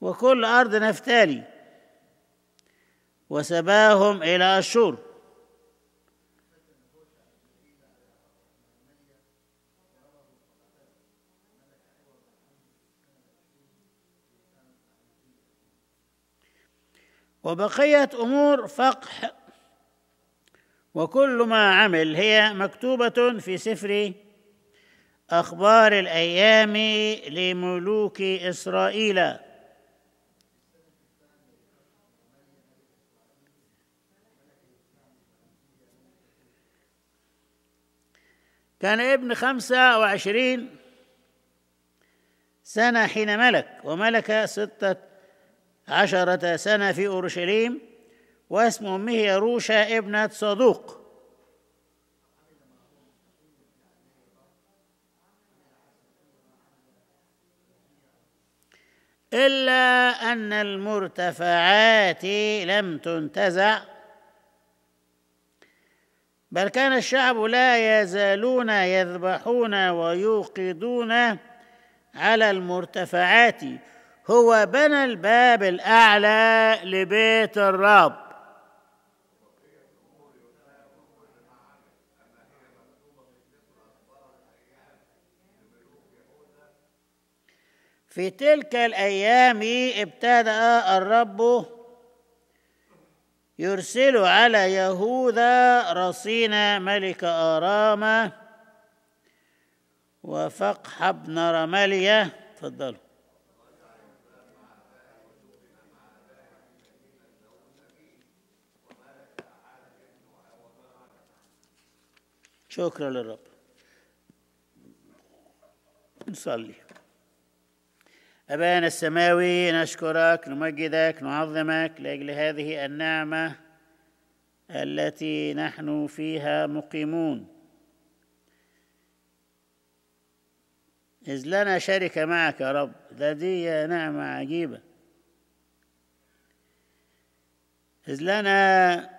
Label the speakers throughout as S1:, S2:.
S1: وكل أرض نفتالي وسباهم إلى أشور وبقية أمور فقح وكل ما عمل هي مكتوبة في سفر أخبار الأيام لملوك إسرائيل كان ابن خمسة وعشرين سنة حين ملك وملك ستة عشرة سنة في أورشليم واسم أمه روشا ابنة صدوق إلا أن المرتفعات لم تنتزع بل كان الشعب لا يزالون يذبحون ويوقدون على المرتفعات هو بنى الباب الأعلى لبيت الرب في تلك الأيام ابتدأ الرب يرسل على يهوذا رصين ملك آرامة وفقح بن رملية تفضلوا شكرا للرب نصلي أبانا السماوي نشكرك نمجدك نعظمك لأجل هذه النعمة التي نحن فيها مقيمون إذ لنا شركة معك يا رب لدي نعمة عجيبة إذ لنا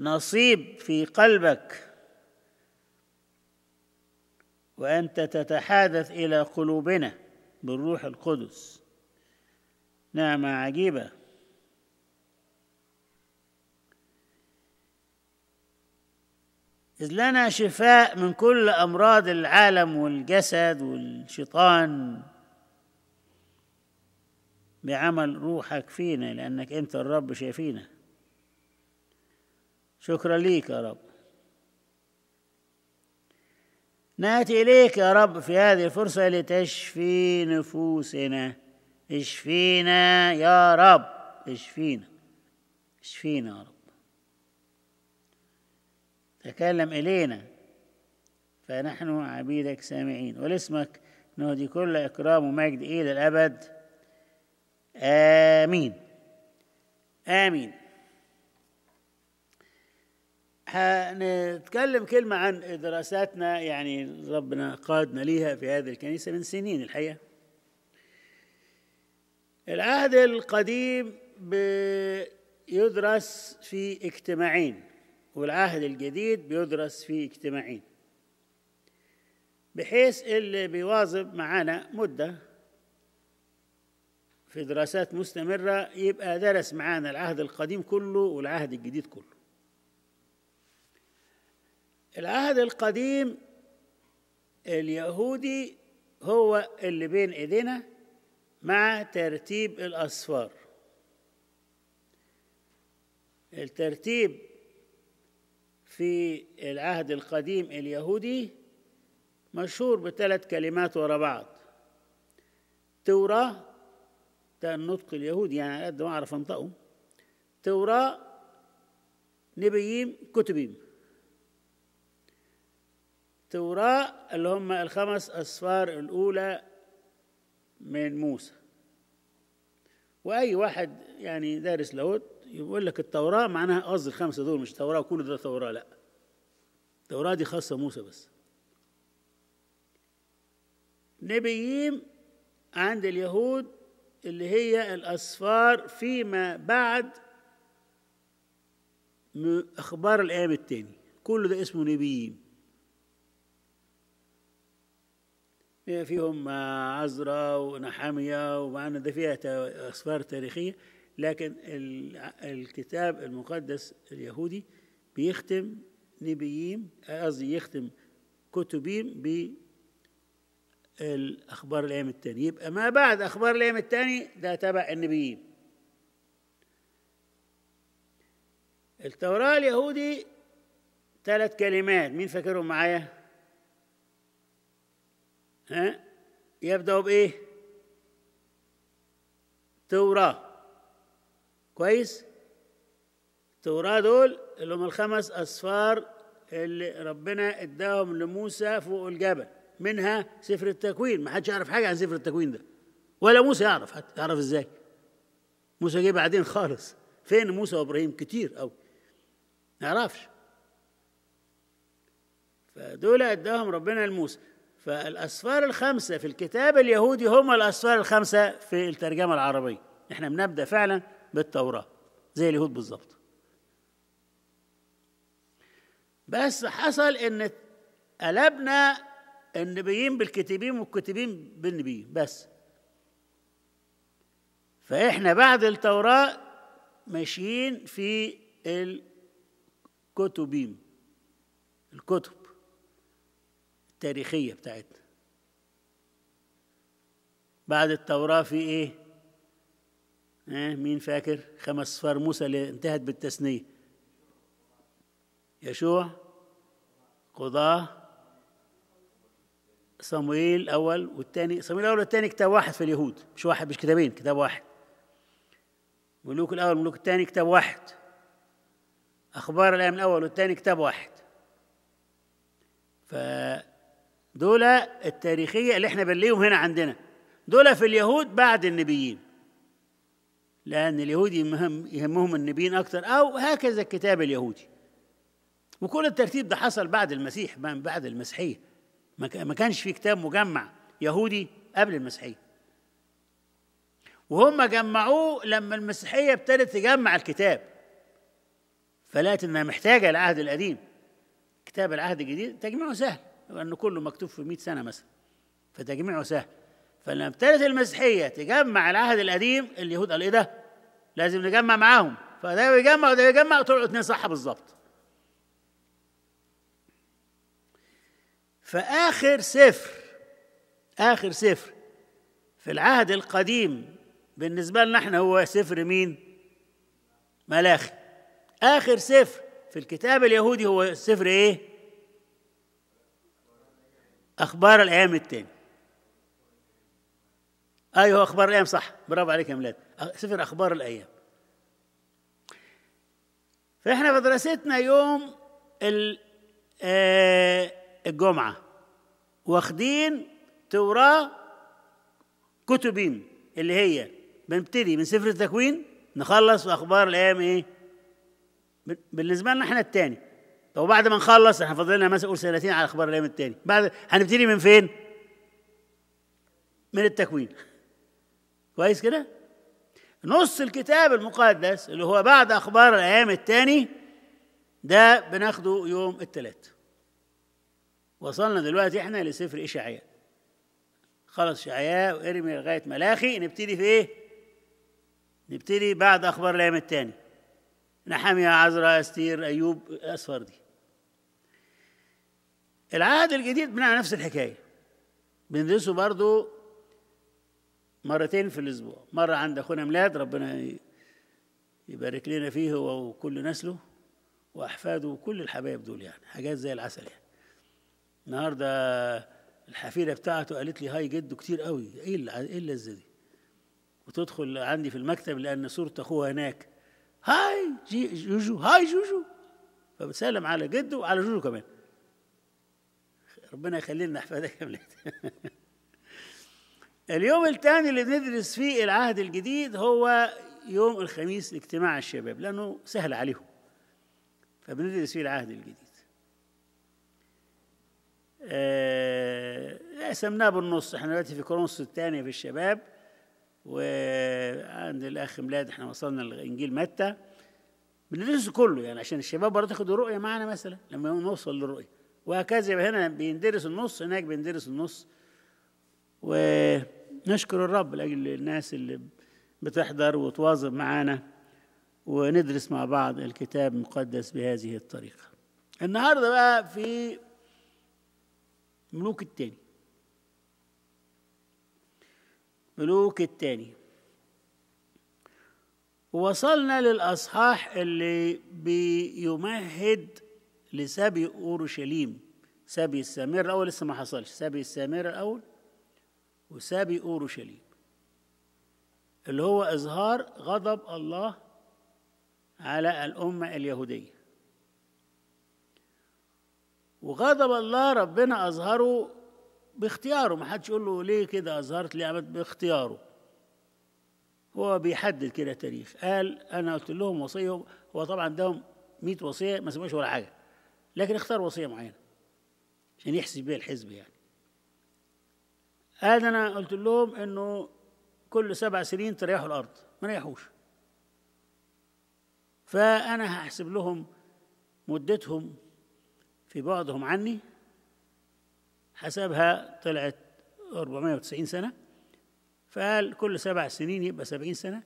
S1: نصيب في قلبك وأنت تتحادث إلى قلوبنا بالروح القدس نعمة عجيبة إذ لنا شفاء من كل أمراض العالم والجسد والشيطان بعمل روحك فينا لأنك أنت الرب شايفينا شكرا ليك يا رب ناتي إليك يا رب في هذه الفرصة لتشفي نفوسنا اشفينا يا رب اشفينا اشفينا يا رب تكلم إلينا فنحن عبيدك سامعين ولاسمك نهدي كل إكرام ومجد إلى الأبد آمين آمين هنتكلم كلمة عن دراساتنا يعني ربنا قادنا ليها في هذه الكنيسة من سنين الحقيقة العهد القديم بيدرس في اجتماعين والعهد الجديد بيدرس في اجتماعين بحيث اللي بيواظب معانا مدة في دراسات مستمرة يبقى درس معانا العهد القديم كله والعهد الجديد كله العهد القديم اليهودي هو اللي بين ايدينا مع ترتيب الاسفار الترتيب في العهد القديم اليهودي مشهور بثلاث كلمات ورا بعض توراة ده النطق اليهودي يعني على قد ما اعرف انطقه توراة نبيين كتبين التوراة اللي هم الخمس أسفار الأولى من موسى وأي واحد يعني دارس لاهوت يقول لك التوراة معناها قصدي الخمسة دول مش توراة كل ده توراة لا التوراة دي خاصة موسى بس نبيين عند اليهود اللي هي الأسفار فيما بعد أخبار الأيام التاني كل ده اسمه نبيين فيهم آه، عزرة ونحامية ومعنى ده فيها آه، أسفار تاريخية لكن الكتاب المقدس اليهودي بيختم نبيين آه، قصدي يختم كتبين بالأخبار الأيام الثانية يبقى ما بعد أخبار الأيام الثانية ده تبع النبيين التوراة اليهودي ثلاث كلمات مين فاكرهم معايا؟ ها؟ يبدأ بإيه؟ توراة كويس؟ توراة دول اللي هم الخمس أسفار اللي ربنا اداهم لموسى فوق الجبل منها سفر التكوين ما حدش يعرف حاجة عن سفر التكوين ده ولا موسى يعرف حتى يعرف ازاي موسى جه بعدين خالص فين موسى وابراهيم كتير قوي ما يعرفش فدول اداهم ربنا لموسى فالأسفار الخمسة في الكتاب اليهودي هم الأسفار الخمسة في الترجمة العربية احنا بنبدأ فعلا بالتوراة زي اليهود بالظبط بس حصل ان قلبنا النبيين بالكتابين والكتابين بالنبيين بس فاحنا بعد التوراة ماشيين في الكتبين الكتب التاريخية بتاعتنا بعد التوراة في إيه؟ إيه مين فاكر؟ خمس فار موسى اللي انتهت بالتثنية يشوع قضاة صمويل الأول والثاني صمويل الأول والثاني كتاب واحد في اليهود مش واحد مش كتابين كتاب واحد ملوك الأول ملوك الثاني كتاب واحد أخبار الأيام الأول والثاني كتاب واحد ف دول التاريخية اللي احنا بنلاقيهم هنا عندنا دول في اليهود بعد النبيين لأن اليهود يهم يهمهم النبيين أكثر أو هكذا الكتاب اليهودي وكل الترتيب ده حصل بعد المسيح بعد المسيحية ما كانش في كتاب مجمع يهودي قبل المسيحية وهم جمعوه لما المسيحية ابتدت تجمع الكتاب فلقت إنها محتاجة العهد القديم كتاب العهد الجديد تجميعه سهل لأنه كله مكتوب في 100 سنة مثلا فتجميعه سهل فلما ابتدت المسيحية تجمع العهد القديم اليهود قال إيه ده؟ لازم نجمع معاهم فده يجمع وده يجمع طلعوا الاثنين صح بالظبط فآخر سفر آخر سفر في العهد القديم بالنسبة لنا احنا هو سفر مين؟ ملاخي آخر سفر في الكتاب اليهودي هو سفر ايه؟ أخبار الأيام التاني أيوه أخبار الأيام صح برافو عليك يا ميلاد سفر أخبار الأيام فإحنا في مدرستنا يوم آه، الجمعة واخدين توراة كتبين اللي هي بنبتدي من سفر التكوين نخلص وأخبار الأيام إيه بالنسبة لنا إحنا التاني وبعد ما نخلص احنا فاضلنا مثلا قول سنتين على اخبار اليوم الثاني بعد هنبتدي من فين من التكوين كويس كده نص الكتاب المقدس اللي هو بعد اخبار الايام الثاني ده بناخده يوم الثلاث وصلنا دلوقتي احنا لسفر اشعياء خلص اشعياء وارمي لغايه ملاخي نبتدي في ايه نبتدي بعد اخبار الايام الثاني نحامية عذراء استير ايوب اسفر دي العهد الجديد بنعمل نفس الحكاية بندرسه برضو مرتين في الأسبوع مرة عند أخونا ميلاد ربنا يبارك لنا فيه هو وكل نسله وأحفاده وكل الحبايب دول يعني حاجات زي العسل يعني النهارده الحفيده بتاعته قالت لي هاي جده كتير قوي ايه ايه اللذه دي وتدخل عندي في المكتب لان صوره اخوها هناك هاي جي جوجو هاي جوجو فبتسلم على جده وعلى جوجو كمان ربنا يخلي لنا احفادك يا ولاد اليوم الثاني اللي بندرس فيه العهد الجديد هو يوم الخميس اجتماع الشباب لانه سهل عليهم فبندرس فيه العهد الجديد آه، قسمناه بالنص احنا دلوقتي في كورنثوس الثانيه في الشباب وعند الاخ ميلاد احنا وصلنا لانجيل متى بندرسه كله يعني عشان الشباب برضه تاخدوا رؤيه معانا مثلا لما نوصل للرؤيه وهكذا هنا بيندرس النص هناك بيندرس النص ونشكر الرب لاجل الناس اللي بتحضر وتواظب معانا وندرس مع بعض الكتاب المقدس بهذه الطريقه النهارده بقى في ملوك التاني ملوك التاني وصلنا للأصحاح اللي بيمهد لسبي أورشليم سبي السامير الأول لسه ما حصلش سبي السامير الأول وسبي أورشليم اللي هو إظهار غضب الله على الأمة اليهودية وغضب الله ربنا أظهره باختياره ما حدش يقول له ليه كده أظهرت ليه باختياره هو بيحدد كده تاريخ قال أنا قلت لهم وصية هو طبعا عندهم 100 وصية ما سموش ولا حاجة لكن اختار وصية معينة عشان يحسب بها الحزب يعني هذا أنا قلت لهم إنه كل سبع سنين تريحوا الأرض ما ريحوش فأنا هحسب لهم مدتهم في بعدهم عني حسبها طلعت 490 سنة فقال كل سبع سنين يبقى 70 سنة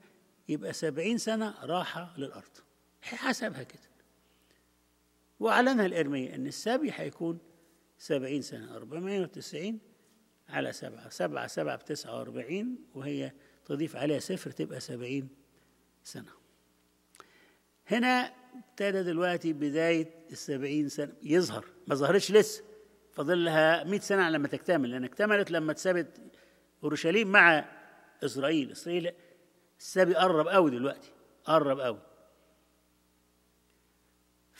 S1: يبقى 70 سنة راحة للأرض حسبها كده وأعلنها الإرمية أن السبي حيكون سبعين سنة أربعمائة وتسعين على سبعة سبعة سبعة بتسعة وأربعين وهي تضيف عليها صفر تبقى سبعين سنة هنا ابتدى دلوقتي بداية السبعين سنة يظهر ما ظهرش لسه فضل لها مئة سنة لما تكتمل لأن اكتملت لما تسبت أورشليم مع إسرائيل إسرائيل السبي قرب قوي دلوقتي قرب قوي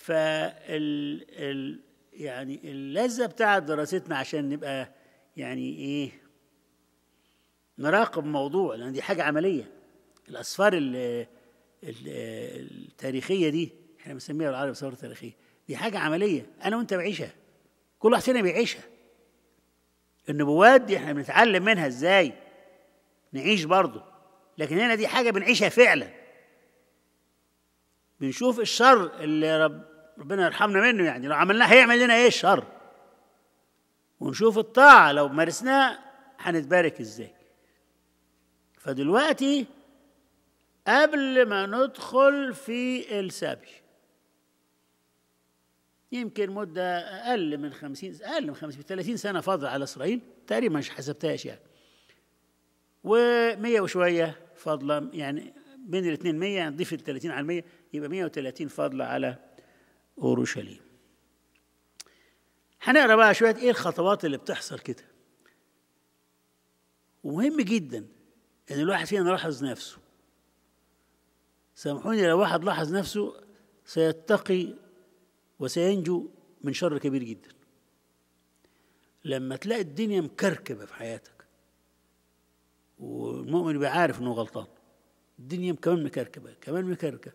S1: فال ال يعني اللذة بتاعة دراستنا عشان نبقى يعني إيه نراقب موضوع لأن دي حاجة عملية الأسفار الـ التاريخية دي احنا بنسميها بالعربي أسفار تاريخية دي حاجة عملية أنا وأنت بعيشها كل واحد فينا بيعيشها النبوات دي احنا بنتعلم منها ازاي نعيش برضه لكن هنا دي حاجة بنعيشها فعلا بنشوف الشر اللي رب ربنا يرحمنا منه يعني لو عملناه هيعمل لنا ايه الشر ونشوف الطاعة لو مارسناها هنتبارك ازاي فدلوقتي قبل ما ندخل في السبي يمكن مدة أقل من خمسين أقل من خمسين ثلاثين سنة فاضل على إسرائيل تقريبا مش حسبتهاش يعني ومية وشوية فاضلة يعني بين الاثنين مية نضيف الثلاثين على المية يبقى مية وثلاثين فاضلة على أورشليم هنقرا بقى شوية إيه الخطوات اللي بتحصل كده ومهم جدا إن الواحد فينا يلاحظ نفسه سامحوني لو واحد لاحظ نفسه سيتقي وسينجو من شر كبير جدا لما تلاقي الدنيا مكركبة في حياتك والمؤمن بيبقى عارف إنه غلطان الدنيا كمان مكركبة كمان مكركبة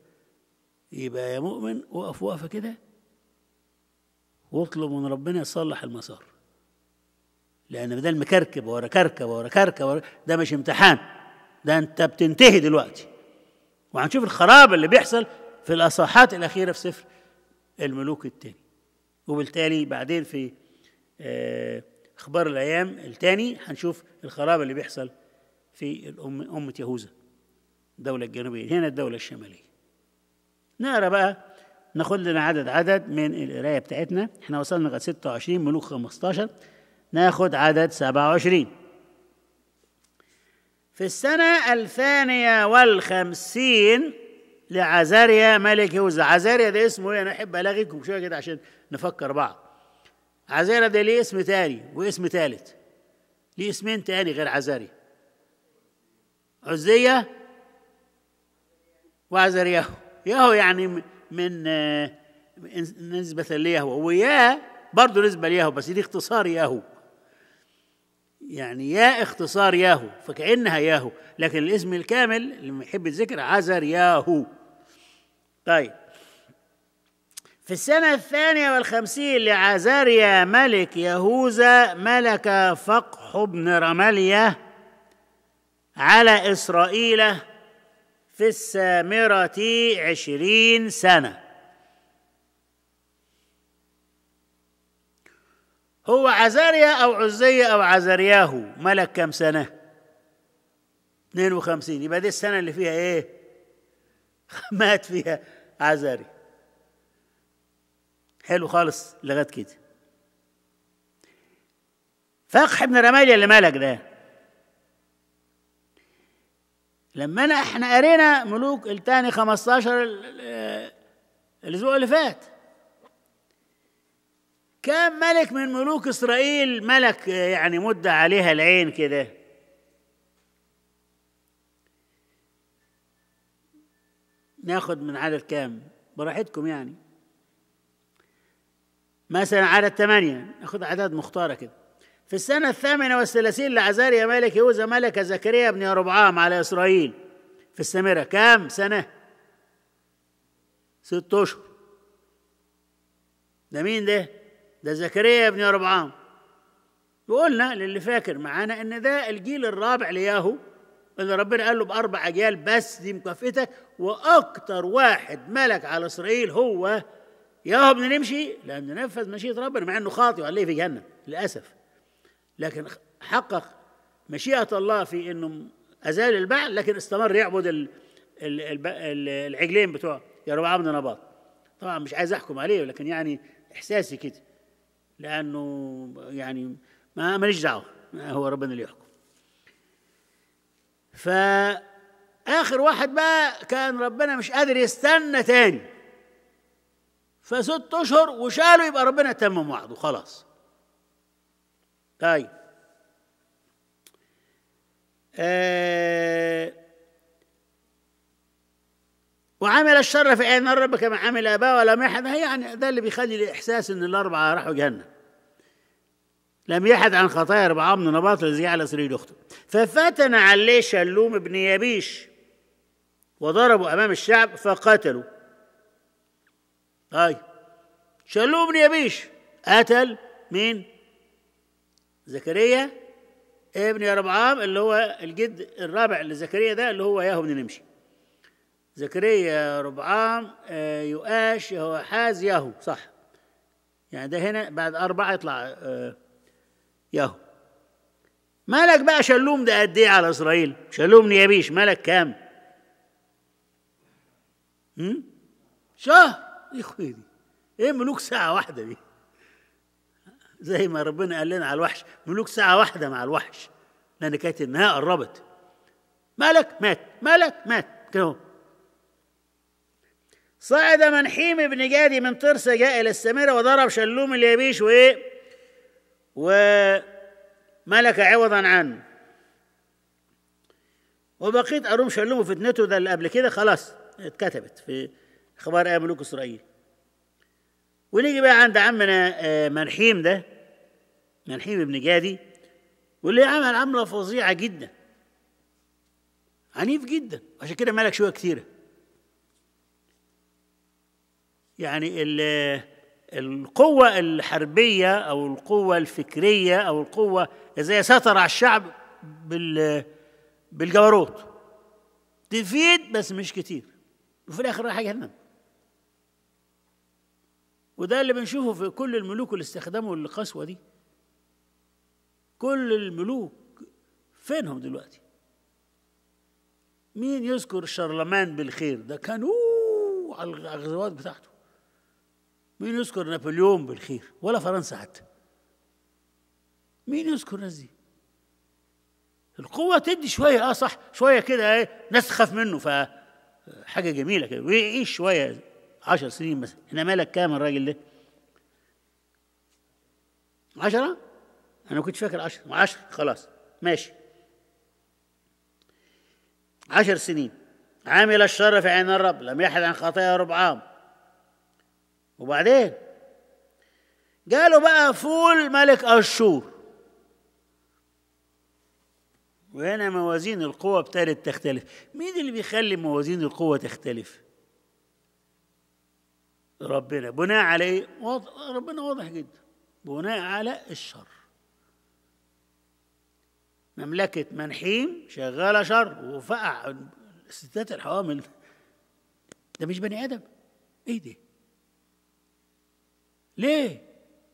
S1: يبقى يا مؤمن وقف وقفه كده واطلب من ربنا يصلح المسار لان بدل مكركب ورا كركب ورا كركب ده مش امتحان ده انت بتنتهي دلوقتي وهنشوف الخراب اللي بيحصل في الاصاحات الاخيره في سفر الملوك الثاني وبالتالي بعدين في آه، اخبار الايام الثاني هنشوف الخراب اللي بيحصل في الام امه يهوذا الدوله الجنوبيه هنا الدوله الشماليه نقرا بقى ناخد لنا عدد عدد من القرايه بتاعتنا احنا وصلنا لغايه 26 ملوك 15 ناخد عدد 27 في السنة الثانية والخمسين لعزاريا ملك يوزع عزاريا ده اسمه ايه انا احب الاغيكم شويه كده عشان نفكر بعض عزاريا ده ليه اسم تاني واسم تالت ليه اسمين تاني غير عزاريا عزية وعزرياهو ياهو يعني من آه، نسبة ليهو ويا برضه نسبة ليهو بس دي اختصار ياهو يعني يا اختصار ياهو فكأنها ياهو لكن الاسم الكامل اللي يحب الذكر عزر ياهو طيب في السنة الثانية والخمسين لعزاريا ملك يهوذا ملك فقح بن رملية على إسرائيل في السامرة عشرين سنة هو عزاريا أو عزية أو عزرياهو ملك كم سنة 52 يبقى دي السنة اللي فيها إيه مات فيها عزاري حلو خالص لغايه كده فقح ابن رماليا اللي ملك ده لما أنا إحنا قرينا ملوك الثاني 15 الأسبوع اللي فات كان ملك من ملوك إسرائيل ملك يعني مد عليها العين كده ناخد من عدد كام براحتكم يعني مثلا عدد ثمانية ناخد أعداد مختارة كده في السنة الثامنة والثلاثين لعزاريا ملك يوزا ملك زكريا بن ربعام على إسرائيل في السامرة كام سنة؟ ست أشهر ده مين ده؟ ده زكريا بن ربعام وقلنا للي فاكر معانا ان ده الجيل الرابع لياهو اللي ربنا قال له باربع اجيال بس دي مكافئتك واكتر واحد ملك على اسرائيل هو ياهو بن نمشي لانه نفذ مشيئه ربنا مع انه خاطئ وعليه في جهنم للاسف لكن حقق مشيئة الله في أنه أزال البعل لكن استمر يعبد العجلين بتوع يا رب عبد نباط طبعا مش عايز أحكم عليه لكن يعني إحساسي كده لأنه يعني ما ماليش دعوة هو ربنا اللي يحكم فآخر واحد بقى كان ربنا مش قادر يستنى تاني فست أشهر وشالوا يبقى ربنا تمم وعده خلاص طيب آه وعمل الشر في عين الرب كما عمل اباه ولم يحد يعني ده اللي بيخلي الاحساس ان الاربعه راحوا جهنم لم يحد عن خطايا اربعه من نباط الذي على سرير اخته ففتن عليه شلوم بن يبيش وضربوا امام الشعب فقتلوا طيب شلوم بن يبيش قتل مين زكريا ابن ربعام اللي هو الجد الرابع لزكريا ده اللي هو ياهو بن نمشي زكريا ربعام آه، يؤاش هو حاز ياهو صح يعني ده هنا بعد أربعة يطلع آه، ياهو مالك بقى شلوم ده قد إيه على إسرائيل شلوم نيابيش مالك كام هم؟ شهر يا اخويا دي ايه ملوك ساعة واحدة دي زي ما ربنا قال لنا على الوحش ملوك ساعة واحدة مع الوحش لأن كانت النهاية قربت ملك مات ملك مات كده صعد منحيم بن جادي من طرس جاء إلى السميرة وضرب شلوم اليابيش وإيه وملك عوضا عنه وبقيت أروم شلوم وفتنته ده اللي قبل كده خلاص اتكتبت في أخبار آية ملوك إسرائيل ونيجي بقى عند عمنا آه، منحيم ده منحيم ابن جادي واللي عمل عملة فظيعة جدا عنيف جدا عشان كده مالك شوية كثيرة يعني آه، القوة الحربية أو القوة الفكرية أو القوة إزاي سيطر على الشعب بال بالجبروت تفيد بس مش كتير وفي الآخر راح جهنم وده اللي بنشوفه في كل الملوك اللي استخدموا القسوة دي كل الملوك فينهم دلوقتي مين يذكر شارلمان بالخير ده كان على الغزوات بتاعته مين يذكر نابليون بالخير ولا فرنسا حتى مين يذكر الناس دي القوة تدي شوية اه صح شوية كده ايه ناس تخاف منه ف حاجة جميلة كده ويعيش شوية عشر سنين مثلا هنا مالك كام الراجل ده عشرة انا كنت فاكر عشرة عشرة خلاص ماشي عشر سنين عمل الشر في عين الرب لم يحد عن خطايا ربعام وبعدين جاله بقى فول ملك أشور وهنا موازين القوة ابتدت تختلف مين اللي بيخلي موازين القوة تختلف ربنا بناء على ايه؟ ربنا واضح جدا بناء على الشر مملكة منحيم شغالة شر وفقع الستات الحوامل ده مش بني آدم ايه ده؟ ليه؟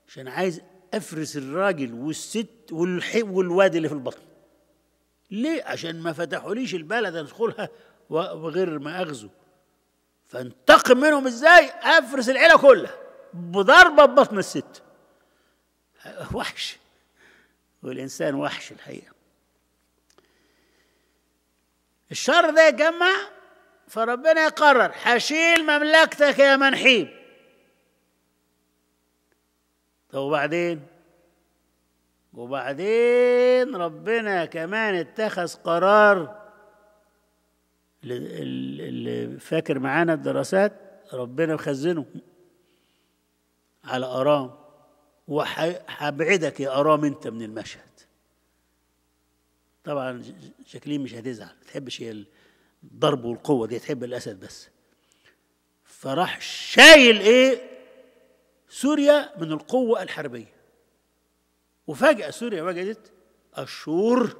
S1: عشان عايز افرس الراجل والست والواد اللي في البطن ليه؟ عشان ما فتحوليش البلد ادخلها وغير ما اغزو فانتقم منهم ازاي افرس العيله كلها بضربه ببطن الست وحش والانسان وحش الحقيقه الشر ده يتجمع فربنا يقرر هشيل مملكتك يا منحيب طب وبعدين وبعدين ربنا كمان اتخذ قرار اللي فاكر معانا الدراسات ربنا مخزنه على أرام وهبعدك يا أرام أنت من المشهد طبعا شاكلين مش هتزعل ما تحبش هي الضرب والقوة دي تحب الأسد بس فراح شايل إيه سوريا من القوة الحربية وفجأة سوريا وجدت الشور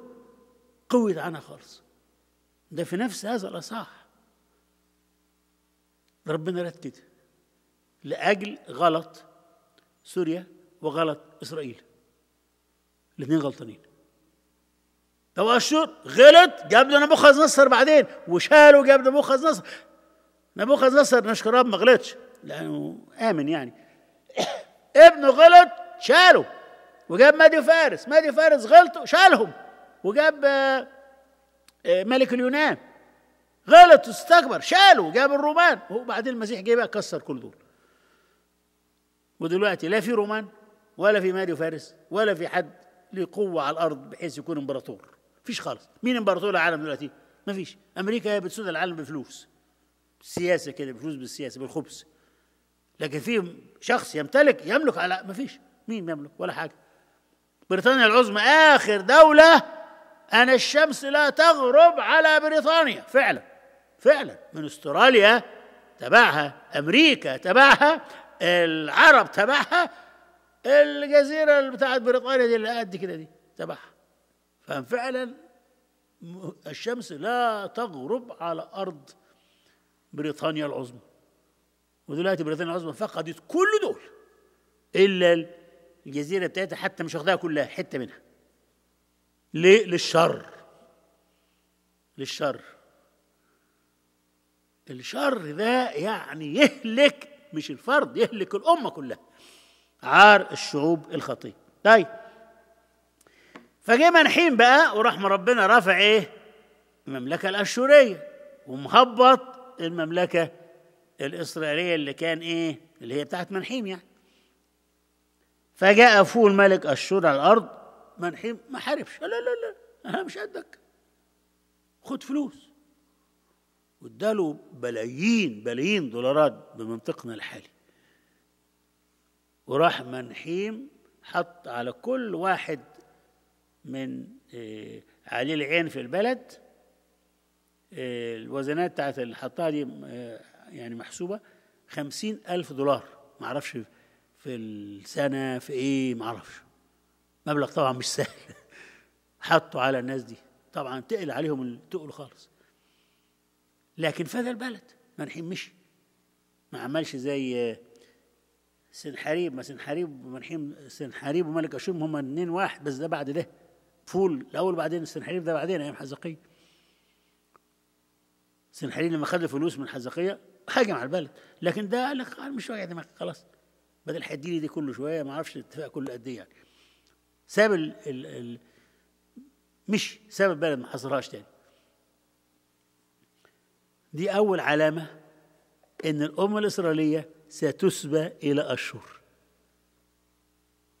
S1: قويت عنها خالص ده في نفس هذا الأصح ربنا رتد لأجل غلط سوريا وغلط إسرائيل الاثنين غلطانين طب أشور غلط جاب له نبوخذ نصر بعدين وشاله جاب نبوخذ نصر نبوخذ نصر نشكراب ما غلطش لأنه آمن يعني ابنه غلط شاله وجاب مادي فارس مادي فارس غلطوا شالهم وجاب آه، آه، ملك اليونان غلط استكبر شالوا جاب الرومان وبعدين المسيح جه بقى كسر كل دول ودلوقتي لا في رومان ولا في ماريو فارس ولا في حد له قوه على الارض بحيث يكون امبراطور فيش خالص مين امبراطور العالم دلوقتي ما فيش امريكا هي بتسود العالم بفلوس سياسه كده بفلوس بالسياسه بالخبز لكن في شخص يمتلك يملك على ما فيش مين يملك ولا حاجه بريطانيا العظمى اخر دوله أن الشمس لا تغرب على بريطانيا فعلا فعلا من استراليا تبعها أمريكا تبعها العرب تبعها الجزيرة بتاعت بريطانيا دي اللي قد كده دي تبعها ففعلا الشمس لا تغرب على أرض بريطانيا العظمى ودلوقتي بريطانيا العظمى فقدت كل دول إلا الجزيرة بتاعتها حتى مش واخداها كلها حتة منها ليه؟ للشر للشر الشر ده يعني يهلك مش الفرد يهلك الأمة كلها عار الشعوب الخطية طيب فجه منحين بقى ورحم ربنا رافع ايه المملكة الأشورية ومهبط المملكة الإسرائيلية اللي كان ايه اللي هي بتاعت منحيم يعني فجاء فول ملك أشور على الأرض منحي ما حاربش لا لا لا انا مش قدك خد فلوس واداله بلايين بلايين دولارات بمنطقنا الحالي وراح منحيم حط على كل واحد من إيه العين في البلد إيه الوزنات بتاعت اللي حطها دي آه، يعني محسوبة خمسين ألف دولار معرفش في السنة في إيه معرفش مبلغ طبعا مش سهل حطوا على الناس دي طبعا تقل عليهم التقل خالص لكن فذا البلد منحين مشي ما عملش زي سنحريب ما سنحريب ومنحيم سنحريب وملك اشوم هما اتنين واحد بس ده بعد ده فول الاول بعدين سنحريب ده بعدين ايام حزقيه سنحريب لما خد الفلوس من حزقيه هاجم على البلد لكن ده قال لك مش واجع دماغك خلاص بدل هيديني دي كل شويه ما اعرفش الاتفاق كل قد ايه يعني ساب ال ال ال مش ساب البلد ما حصرهاش تاني دي أول علامة إن الأمة الإسرائيلية ستسبى إلى أشور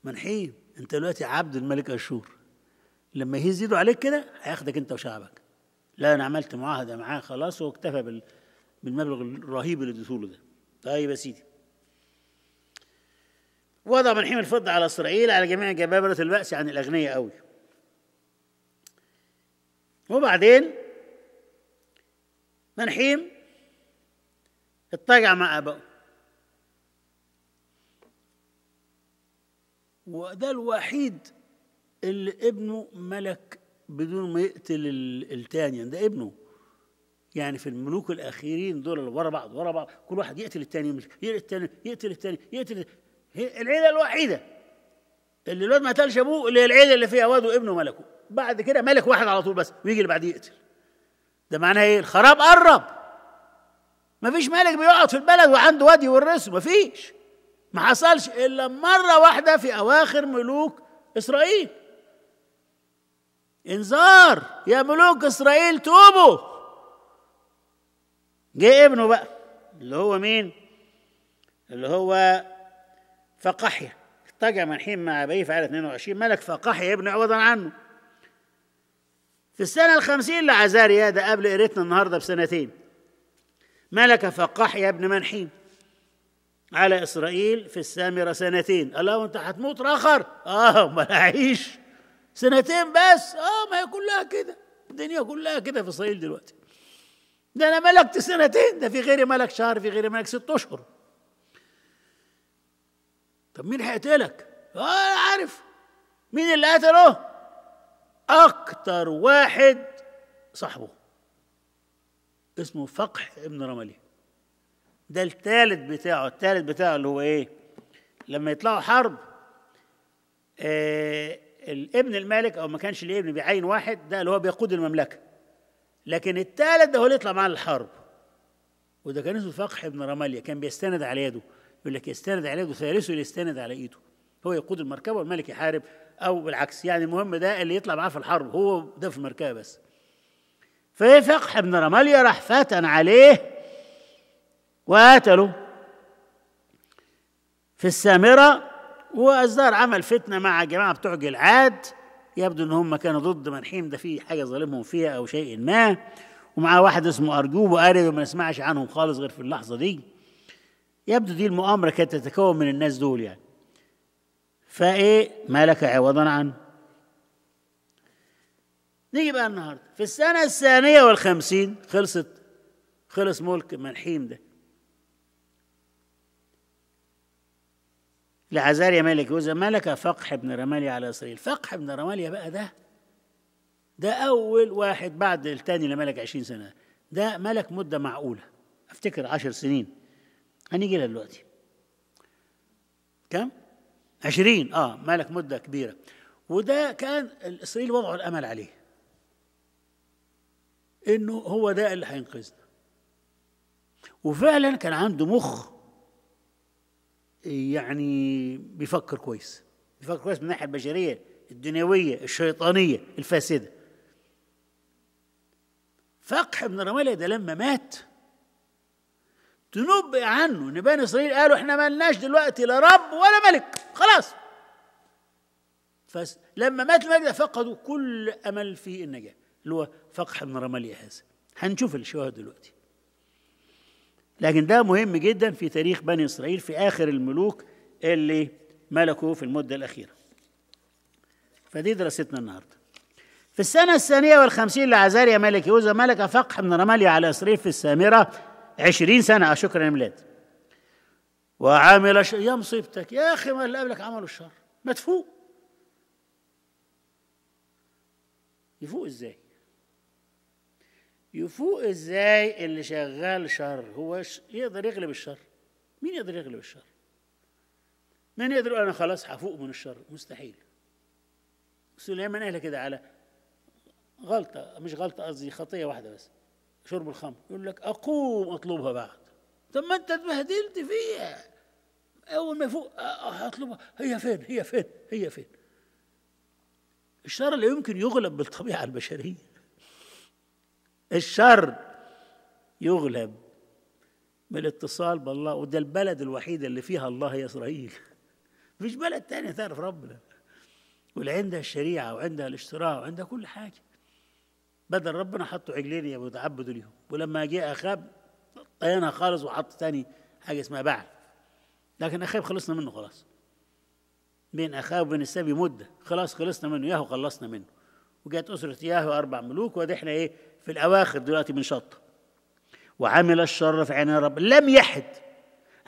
S1: منحين أنت دلوقتي عبد الملك أشور لما يزيدوا عليك كده هياخدك أنت وشعبك لا أنا عملت معاهدة معاه خلاص واكتفى بالمبلغ الرهيب اللي اديته له ده طيب يا سيدي وضع منحني الفضة على إسرائيل على جميع جبابرة البأس عن الأغنياء أوي وبعدين منحيم اتجع مع أبوه وده الوحيد اللي ابنه ملك بدون ما يقتل الثاني يعني ده ابنه يعني في الملوك الاخيرين دول اللي ورا بعض ورا بعض كل واحد يقتل الثاني يقتل الثاني يقتل التاني يقتل هي العيله الوحيده اللي الواد ما قتلش ابوه اللي هي العيله اللي فيها واد وابنه وملكه بعد كده ملك واحد على طول بس ويجي اللي بعديه يقتل ده معناه ايه الخراب قرب مفيش ملك بيقعد في البلد وعنده وادي يورثه مفيش ما حصلش الا مره واحده في اواخر ملوك اسرائيل انذار يا ملوك اسرائيل توبوا جه ابنه بقى اللي هو مين اللي هو فقحي اضطجع حين مع أبيه في عام 22 ملك فقحي ابن عوضا عنه في السنة الخمسين لعزاريا ده قبل قريتنا النهاردة بسنتين ملك فقحي ابن منحين على إسرائيل في السامرة سنتين قال له أنت هتموت رخر آه أمال أعيش سنتين بس آه ما هي كلها كده الدنيا كلها كده في إسرائيل دلوقتي ده أنا ملكت سنتين ده في غيري ملك شهر في غيري ملك ست أشهر طب مين هيقتلك؟ اه انا عارف مين اللي قتله؟ اكتر واحد صاحبه اسمه فقح ابن رملي ده الثالث بتاعه الثالث بتاعه اللي هو ايه لما يطلعوا حرب آه الابن المالك او ما كانش الابن بيعين واحد ده اللي هو بيقود المملكه لكن الثالث ده هو اللي يطلع معاه الحرب وده كان اسمه فقح ابن رمليا كان بيستند على يده يقول لك يستند على يده ثالثه اللي يستند على ايده هو يقود المركبه والملك يحارب او بالعكس يعني المهم ده اللي يطلع معاه في الحرب هو ده في المركبه بس فيفقح ابن رماليا راح فتن عليه وقتله في السامرة وأزدار عمل فتنة مع جماعة بتوع جلعاد يبدو إن هم كانوا ضد منحيم ده في حاجة ظالمهم فيها أو شيء ما ومعاه واحد اسمه أرجوب وقارب ما نسمعش عنهم خالص غير في اللحظة دي يبدو دي المؤامرة كانت تتكون من الناس دول يعني فإيه ما لك عوضا عنه نيجي بقى النهاردة في السنة الثانية والخمسين خلصت خلص ملك منحيم ده لعزاريا ملك يوزا ملك فقح بن رماليا على إسرائيل فقح بن رماليا بقى ده ده أول واحد بعد الثاني اللي ملك عشرين سنة ده ملك مدة معقولة أفتكر عشر سنين هنيجي لها دلوقتي كم؟ عشرين اه مالك مدة كبيرة وده كان الإسرائيل وضعوا الأمل عليه إنه هو ده اللي هينقذنا وفعلا كان عنده مخ يعني بيفكر كويس بيفكر كويس من الناحية البشرية الدنيوية الشيطانية الفاسدة فقح بن رمالية ده لما مات تنبئ عنه ان بني اسرائيل قالوا احنا مالناش دلوقتي لا رب ولا ملك خلاص فلما مات الملك فقدوا كل امل في النجاه اللي هو فقح بن رملية هذا هنشوف الشواهد دلوقتي لكن ده مهم جدا في تاريخ بني اسرائيل في اخر الملوك اللي ملكوا في المده الاخيره فدي دراستنا النهارده في السنة الثانية والخمسين لعزاريا ملك يوزا ملك فقح بن رمليا على إسرائيل في السامرة عشرين سنة شكرا ميلاد وعامل ش... يا مصيبتك يا أخي ما اللي قبلك عملوا الشر ما تفوق يفوق ازاي يفوق ازاي اللي شغال شر هو يقدر يغلب الشر مين يقدر يغلب الشر مين يقدر يقول انا خلاص هفوق من الشر مستحيل سليمان أهل كده على غلطه مش غلطه قصدي خطيه واحده بس شرب الخمر يقول لك اقوم اطلبها بعد طب ما انت اتبهدلت فيها اول ما يفوق اطلبها هي فين هي فين هي فين الشر لا يمكن يغلب بالطبيعه البشريه الشر يغلب بالاتصال بالله وده البلد الوحيده اللي فيها الله هي اسرائيل مفيش بلد تاني تعرف ربنا واللي عندها الشريعه وعندها الاشتراع وعندها كل حاجه بدل ربنا حطوا عجلين يتعبدوا ليهم ولما جاء اخاب طينها خالص وحط تاني حاجه اسمها بعل لكن اخاب خلصنا منه خلاص بين اخاب وبين السبي مده خلاص خلصنا منه ياهو خلصنا منه وجت اسره ياهو اربع ملوك وادي احنا ايه في الاواخر دلوقتي بنشطب وعمل الشر في عين رب لم يحد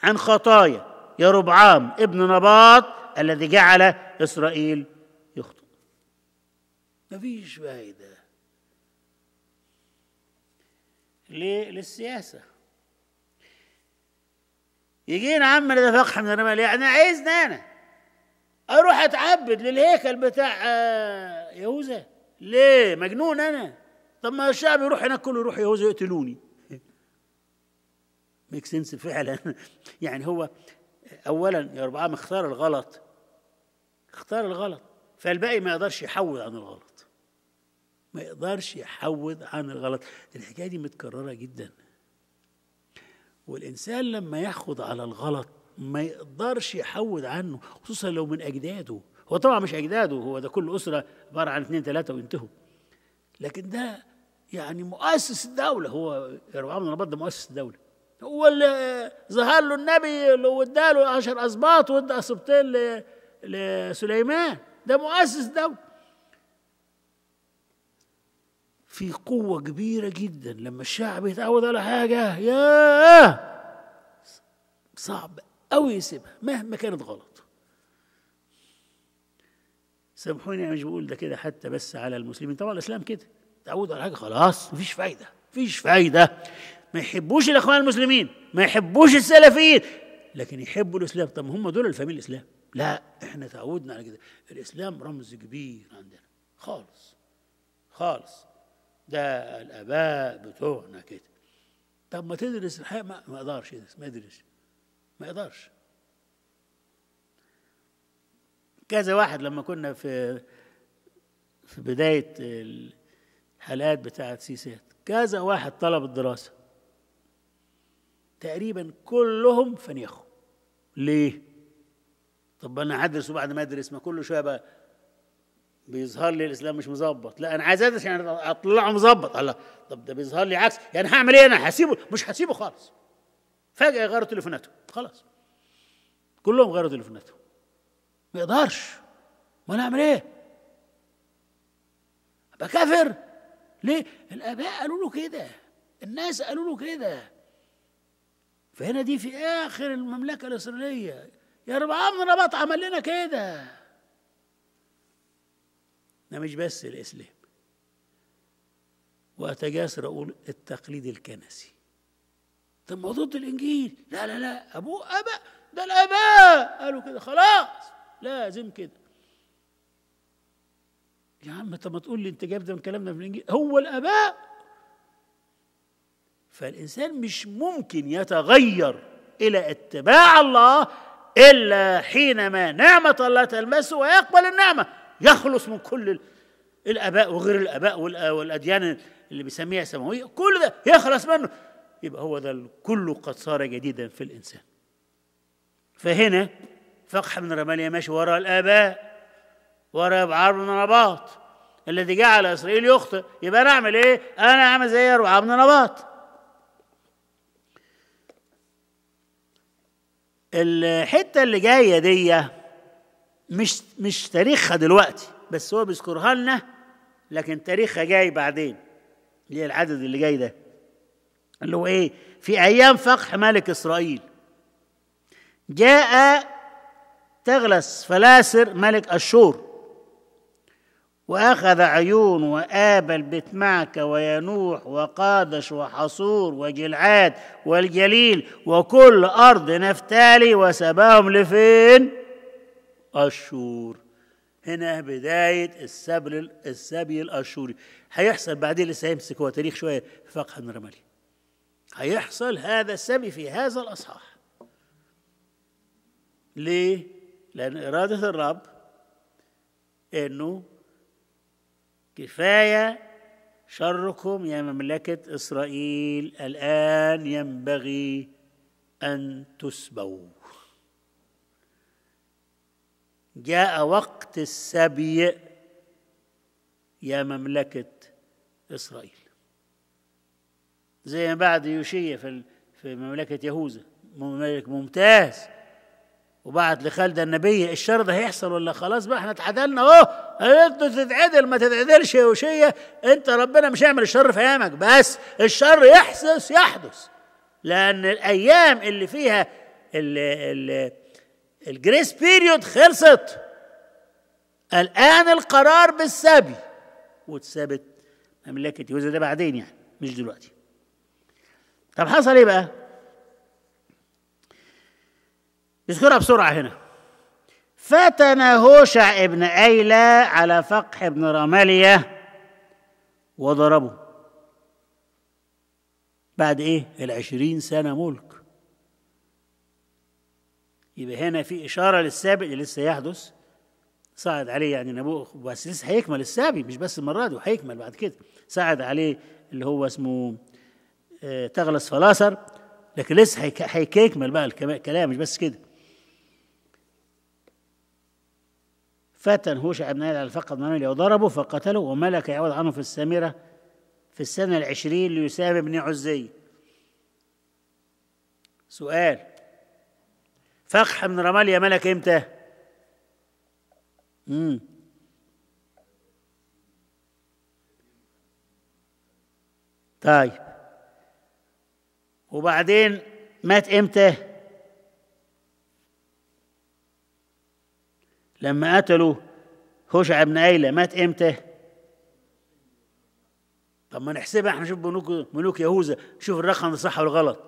S1: عن خطايا يا ربعام ابن نباط الذي جعل اسرائيل يخطئ مفيش فايده للسياسة يجينا عم ده فقح من الرمال يعني عايزني أنا أروح أتعبد للهيكل بتاع آه، يهوذا ليه مجنون أنا طب ما الشعب يروح هناك كله يروح يهوذا يقتلوني ميك سنس فعلا يعني هو أولا يا أربعة اختار الغلط اختار الغلط فالباقي ما يقدرش يحول عن الغلط ما يقدرش يحوض عن الغلط الحكايه دي متكرره جدا والانسان لما يحوض على الغلط ما يقدرش يحوض عنه خصوصا لو من اجداده هو طبعا مش اجداده هو ده كل اسره عباره عن اثنين ثلاثه وينتهوا لكن ده يعني مؤسس الدوله هو ربعام بن رباط ده مؤسس الدوله هو اللي ظهر له النبي اللي اداله 10 اسباط وادى اسبطين لسليمان ده مؤسس دوله في قوة كبيرة جدا لما الشعب يتعود على حاجة يا صعب أوي يسيبها مهما كانت غلط سامحوني انا مش بقول ده كده حتى بس على المسلمين طبعا الاسلام كده تعودوا على حاجه خلاص مفيش فايده مفيش فايده ما يحبوش الاخوان المسلمين ما يحبوش السلفيين لكن يحبوا الاسلام طب هم دول الفاهمين الاسلام لا احنا تعودنا على كده الاسلام رمز كبير عندنا خالص خالص ده الاباء بتوعنا كده طب ما تدرس الحياه ما, اقدرش يدرس ما يدرس ما يقدرش كذا واحد لما كنا في في بدايه الحلقات بتاعه سيسات كذا واحد طلب الدراسه تقريبا كلهم فنيخوا ليه؟ طب انا هدرس وبعد ما ادرس ما كل شويه بقى بيظهر لي الاسلام مش مظبط لا انا عايز ادرس يعني اطلعه مظبط الله طب ده بيظهر لي عكس يعني هعمل ايه انا هسيبه مش هسيبه خالص فجاه يغيروا تليفوناته خلاص كلهم غيروا تليفوناته ما يقدرش ما انا اعمل ايه ابقى كافر ليه الاباء قالوا له كده الناس قالوا له كده فهنا دي في اخر المملكه الاسرائيليه يا رب عمرو نبط عمل لنا كده ده مش بس الإسلام وأتجاسر أقول التقليد الكنسي طب ما ضد الإنجيل لا لا لا أبوه أبا ده الآباء قالوا كده خلاص لازم كده يا عم طب ما تقول لي أنت جايب ده من كلامنا في الإنجيل هو الآباء فالإنسان مش ممكن يتغير إلى اتباع الله إلا حينما نعمة الله تلمسه ويقبل النعمة يخلص من كل الاباء وغير الاباء والاديان اللي بيسميها سماويه كل ده يخلص منه يبقى هو ده كله قد صار جديدا في الانسان فهنا فقح من رماليه ماشي وراء الاباء وراء ابعار بن رباط الذي جعل اسرائيل يخطئ يبقى انا اعمل ايه؟ انا اعمل زي ابعار بن رباط الحته اللي جايه ديه مش مش تاريخها دلوقتي بس هو بيذكرها لنا لكن تاريخها جاي بعدين اللي العدد اللي جاي ده اللي هو ايه في ايام فقح ملك اسرائيل جاء تغلس فلاسر ملك اشور واخذ عيون وابل بيت معك وينوح وقادش وحصور وجلعاد والجليل وكل ارض نفتالي وسباهم لفين أشور هنا بداية السبل السبي الأشوري هيحصل بعدين لسه هيمسك هو تاريخ شوية في فقه النرملي هيحصل هذا السبي في هذا الأصحاح ليه؟ لأن إرادة الرب إنه كفاية شركم يا مملكة إسرائيل الآن ينبغي أن تسبوا جاء وقت السبي يا مملكة إسرائيل زي ما بعد يوشية في في مملكة يهوذا ملك ممتاز وبعت لخالد النبي الشر ده هيحصل ولا خلاص بقى احنا اتعدلنا اهو انتوا تتعدل ما تتعدلش يا يوشية انت ربنا مش هيعمل الشر في ايامك بس الشر يحدث يحدث لان الايام اللي فيها اللي اللي الجريس بيريود خلصت الآن القرار بالسبي واتسابت مملكة يوزا ده بعدين يعني مش دلوقتي طب حصل ايه بقى؟ يذكرها بسرعة هنا فتن هوشع ابن أيلا على فقح ابن رمالية وضربه بعد ايه؟ العشرين سنة ملك يبقى هنا في إشارة للسابق اللي لسه يحدث صعد عليه يعني نبوخ بس لسه هيكمل السابق مش بس المرة دي وهيكمل بعد كده صعد عليه اللي هو اسمه آه، تغلس فلاسر لكن لسه هيكمل بقى الكلام مش بس كده فتن هوشع بن على من منويل وضربه فقتله وملك يعود عنه في السامرة في السنة العشرين ليسام بن عزي سؤال فقح من رماليا ملك امتى؟ مم. طيب وبعدين مات امتى؟ لما قتلوا هشع بن ايلة مات امتى؟ طب ما نحسبها احنا نشوف ملوك ملوك يهوذا نشوف الرقم صح ولا غلط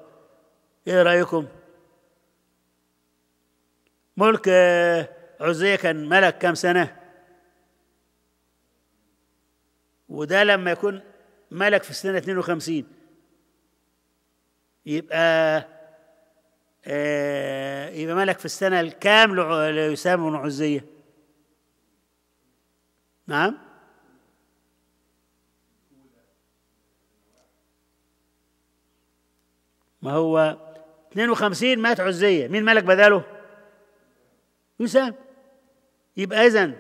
S1: ايه رايكم؟ ملك آه، عزية كان ملك كام سنة وده لما يكون ملك في السنة 52 يبقى آه يبقى ملك في السنة الكاملة ليسام بن عزية نعم ما هو 52 مات عزية مين ملك بداله؟ يسام يبقى إذا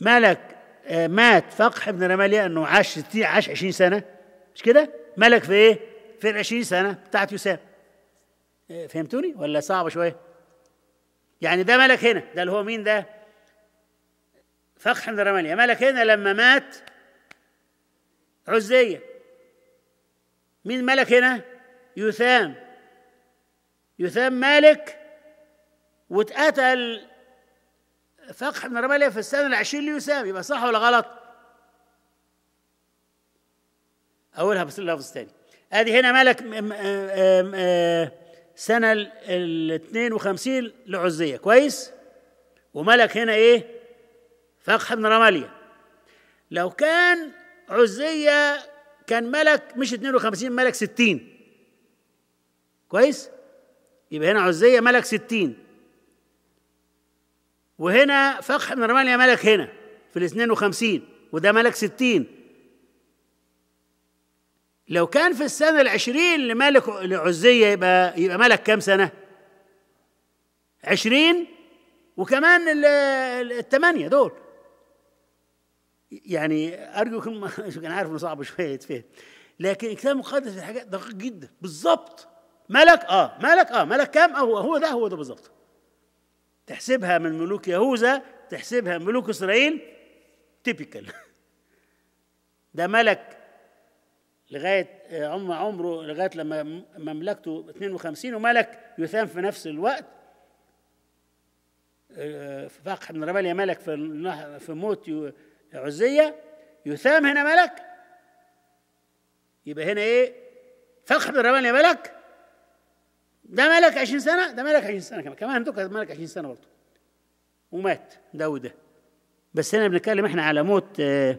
S1: ملك آه، مات فقح بن رمالية أنه عاش عاش 20 سنة مش كده؟ ملك في إيه؟ في ال 20 سنة بتاعت يسام آه، فهمتوني ولا صعبة شوية؟ يعني ده ملك هنا ده اللي هو مين ده؟ فقح بن رمالية ملك هنا لما مات عزية مين ملك هنا؟ يثام يثام مالك واتقتل فقح بن رملية في السنة العشرين ليسام يبقى صح ولا غلط؟ أقولها بس اللفظ الثاني أدي هنا ملك آه، آه، آه، سنة ال 52 لعزية كويس؟ وملك هنا إيه؟ فقح بن رمالية لو كان عزية كان ملك مش 52 ملك 60 كويس؟ يبقى هنا عزية ملك 60 وهنا فخ بن رمالية ملك هنا في ال 52 وده ملك 60 لو كان في السنة العشرين لملك لعزية يبقى يبقى ملك كم سنة؟ عشرين وكمان الثمانية دول يعني أرجو أنا عارف إنه صعب شوية يتفهم لكن الكتاب المقدس في حاجات دقيق جدا بالظبط ملك اه ملك اه ملك كام اه هو ده هو ده بالظبط تحسبها من ملوك يهوذا تحسبها من ملوك إسرائيل تيبيكال ده ملك لغاية آه، عمر عمره لغاية لما مملكته 52 وملك يثام في نفس الوقت آه، آه، فاق بن يا ملك في في موت عزية يثام هنا ملك يبقى هنا ايه فاق بن يا ملك ده ملك 20 سنه ده ملك 20 سنه كمان كمان هندوك ملك 20 سنه برضه ومات ده وده بس هنا بنتكلم احنا على موت آه،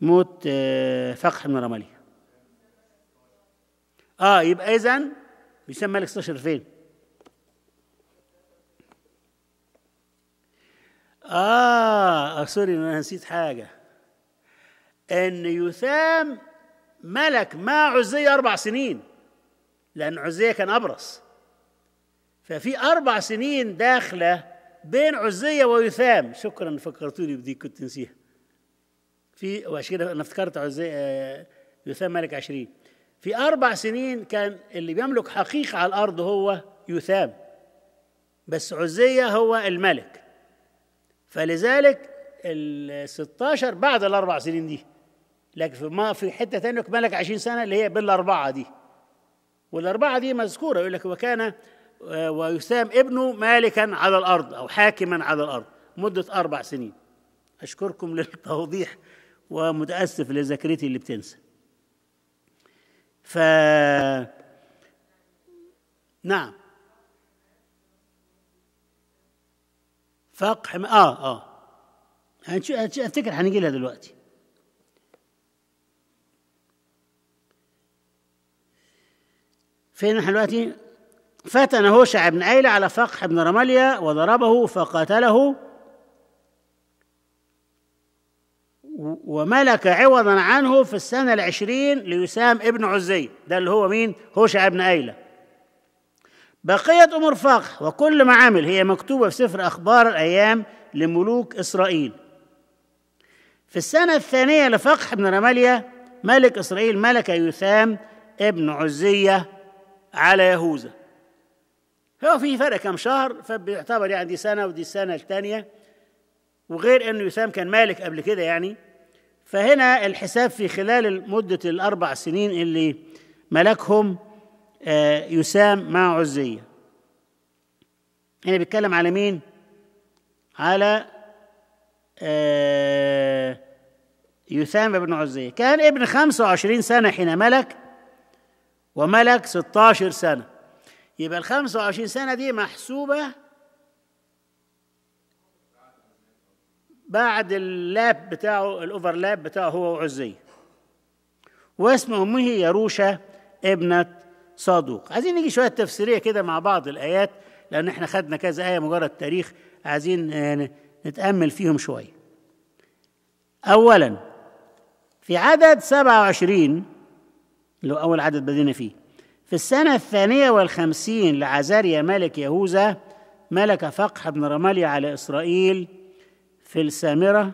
S1: موت آه، فقح بن رمالية اه يبقى اذا بيسمى ملك 16 فين آه،, آه سوري أنا نسيت حاجة أن يثام ملك ما عزي أربع سنين لأن عزية كان أبرص ففي أربع سنين داخلة بين عزية ويثام شكرا فكرتوني بدي كنت نسيها في وعشان أنا افتكرت عزية آه، يثام ملك عشرين في أربع سنين كان اللي بيملك حقيقة على الأرض هو يثام بس عزية هو الملك فلذلك ال 16 بعد الأربع سنين دي لكن في ما في حتة تانية ملك 20 سنة اللي هي بالأربعة دي والأربعة دي مذكورة يقول لك وكان آه، ويسام ابنه مالكا على الأرض أو حاكما على الأرض مدة أربع سنين أشكركم للتوضيح ومتأسف لذاكرتي اللي بتنسى ف نعم فقح اه اه هنفتكر هنجي لها دلوقتي فين نحن دلوقتي فتن هوشع بن أيلة على فقح بن رمليا وضربه فقتله وملك عوضا عنه في السنة العشرين ليسام ابن عزي ده اللي هو مين هوشع بن أيلة بقيت أمور فقح وكل ما عمل هي مكتوبة في سفر أخبار الأيام لملوك إسرائيل في السنة الثانية لفقح بن رمليا ملك إسرائيل ملك يثام ابن عزية على يهوذا هو في فرق كم شهر فبيعتبر يعني دي سنة ودي السنة الثانية وغير أنه يسام كان مالك قبل كده يعني فهنا الحساب في خلال مدة الأربع سنين اللي ملكهم آه، يسام مع عزية هنا بيتكلم على مين؟ على آه، يسام بن عزية كان ابن 25 سنة حين ملك وملك 16 سنة يبقى ال 25 سنة دي محسوبة بعد اللاب بتاعه الاوفرلاب بتاعه هو وعزية واسم أمه يروشة ابنة صادوق عايزين نيجي شوية تفسيرية كده مع بعض الآيات لأن احنا خدنا كذا آية مجرد تاريخ عايزين آه، نتأمل فيهم شوية أولا في عدد 27 اللي هو أول عدد بدينا فيه في السنة الثانية والخمسين لعزاريا ملك يهوذا ملك فقح بن رماليا على إسرائيل في السامرة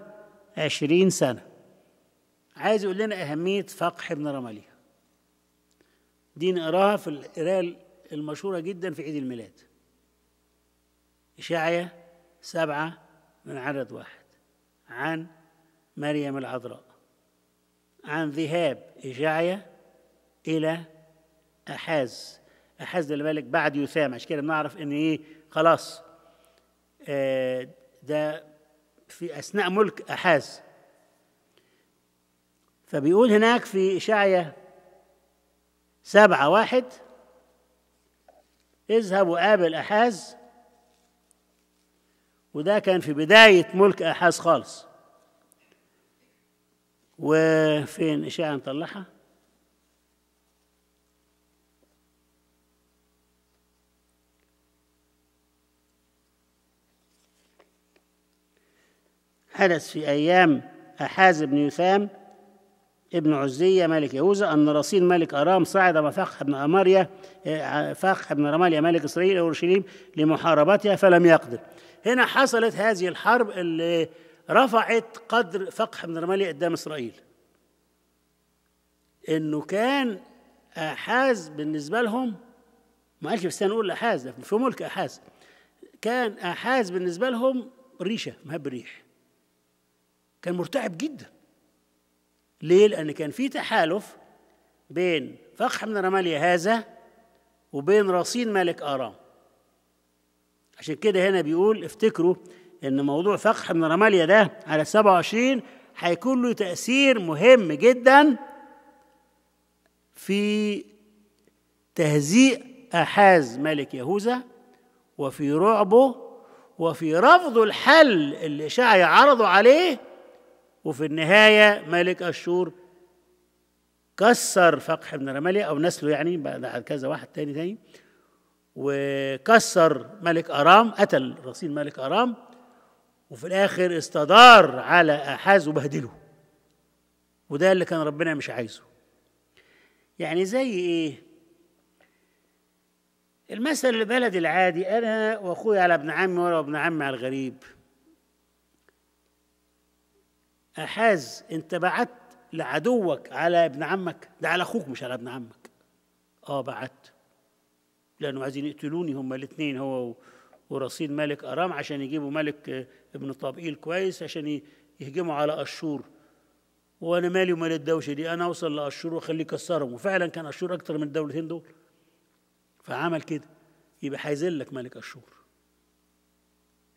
S1: عشرين سنة عايز يقول لنا أهمية فقح بن رماليا دي نقراها في القراءة المشهورة جدا في عيد الميلاد إشاعية سبعة من عدد واحد عن مريم العذراء عن ذهاب إشاعية الى احاز احاز اللي بالك بعد يثام عشان كده بنعرف ان ايه خلاص آه، ده في اثناء ملك احاز فبيقول هناك في اشعيا سبعة واحد اذهب وقابل أحاز وده كان في بداية ملك أحاز خالص وفين إشعية نطلعها؟ حدث في أيام أحاز بن يثام ابن عزية ملك يهوذا أن رصين ملك أرام صعد مع فخ بن أماريا فخ بن رماليا ملك إسرائيل إلى أورشليم لمحاربتها فلم يقدر هنا حصلت هذه الحرب اللي رفعت قدر فقح بن رماليا قدام إسرائيل إنه كان أحاز بالنسبة لهم ما قالش بس نقول أحاز في ملك أحاز كان أحاز بالنسبة لهم ريشة مهب ريح كان مرتعب جدا ليه؟ لأن كان في تحالف بين فخ من رماليا هذا وبين رصين ملك آرام عشان كده هنا بيقول افتكروا ان موضوع فقح من رماليا ده على 27 هيكون له تأثير مهم جدا في تهزيء أحاز ملك يهوذا وفي رعبه وفي رفضه الحل اللي شاع عرضه عليه وفي النهاية ملك أشور كسر فقح بن رمليا أو نسله يعني بعد كذا واحد تاني تاني وكسر ملك أرام قتل رصين ملك أرام وفي الآخر استدار على أحاز وبهدله وده اللي كان ربنا مش عايزه يعني زي إيه المثل البلدي العادي أنا وأخوي على ابن عمي وأنا وابن عمي على الغريب أحاز أنت بعت لعدوك على ابن عمك ده على أخوك مش على ابن عمك آه بعت لأنه عايزين يقتلوني هما الاثنين هو ورصيد ملك أرام عشان يجيبوا ملك آه، ابن طابئيل كويس عشان يهجموا على أشور وأنا مالي ومال الدوشة دي أنا أوصل لأشور وأخليه يكسرهم وفعلا كان أشور أكتر من الدولتين دول فعمل كده يبقى هيذلك لك ملك أشور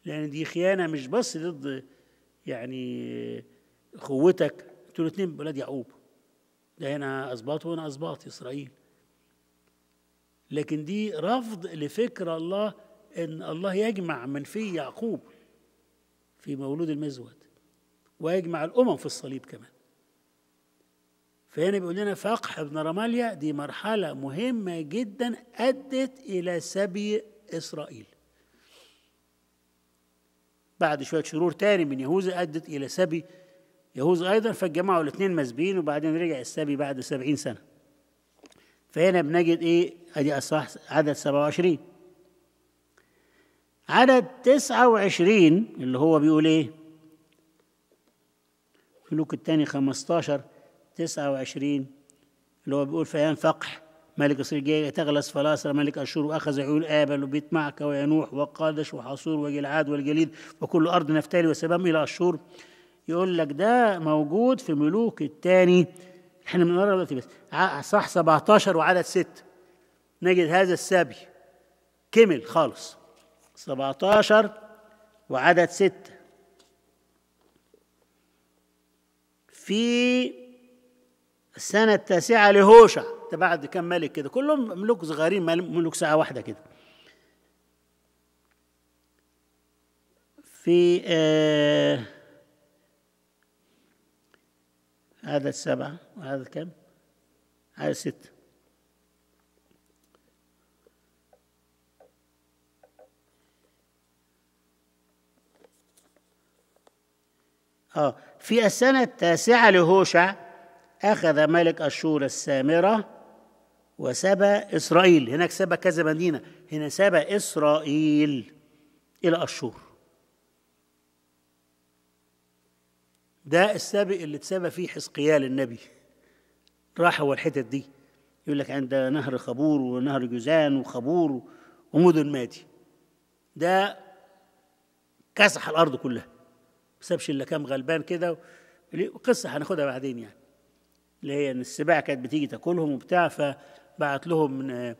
S1: لأن دي خيانة مش بس ضد يعني خوتك له الاثنين بلاد يعقوب ده هنا اسباط وهنا اسباط اسرائيل لكن دي رفض لفكر الله ان الله يجمع من في يعقوب في مولود المزود ويجمع الامم في الصليب كمان فهنا بيقول لنا فقح ابن رماليا دي مرحله مهمه جدا ادت الى سبي اسرائيل بعد شويه شرور تاني من يهوذا ادت الى سبي يهوذا أيضا فاتجمعوا الاثنين مسبيين وبعدين رجع السبي بعد سبعين سنة فهنا بنجد إيه أدي أصح عدد سبعة وعشرين عدد تسعة وعشرين اللي هو بيقول إيه الملوك الثاني خمستاشر تسعة وعشرين اللي هو بيقول فينفقح ملك اسرائيل جاي تغلس فلاسر ملك أشور وأخذ عيون آبل وبيت معك وينوح وقادش وحصور وجلعاد والجليد وكل أرض نفتالي وسبام إلى أشور يقول لك ده موجود في ملوك الثاني احنا بنقرا دلوقتي بس صح 17 وعدد 6 نجد هذا السبي كمل خالص 17 وعدد 6 في السنة التاسعة لهوشع ده بعد كم ملك كده كلهم ملوك صغيرين ملوك ساعة واحدة كده في آه هذا السبعة وهذا كم؟ هذا ستة آه في السنة التاسعة لهوشع أخذ ملك أشور السامرة وسبى إسرائيل هناك سبى كذا مدينة هنا سبى إسرائيل إلى أشور ده السابق اللي اتسابق فيه حزقيال النبي راح هو الحتت دي يقول لك عند نهر خبور ونهر جوزان وخبور ومدن مادي ده كسح الارض كلها ما سابش الا كام غلبان كده قصه هناخدها بعدين يعني اللي هي ان السباع كانت بتيجي تاكلهم وبتاع فبعت لهم آه،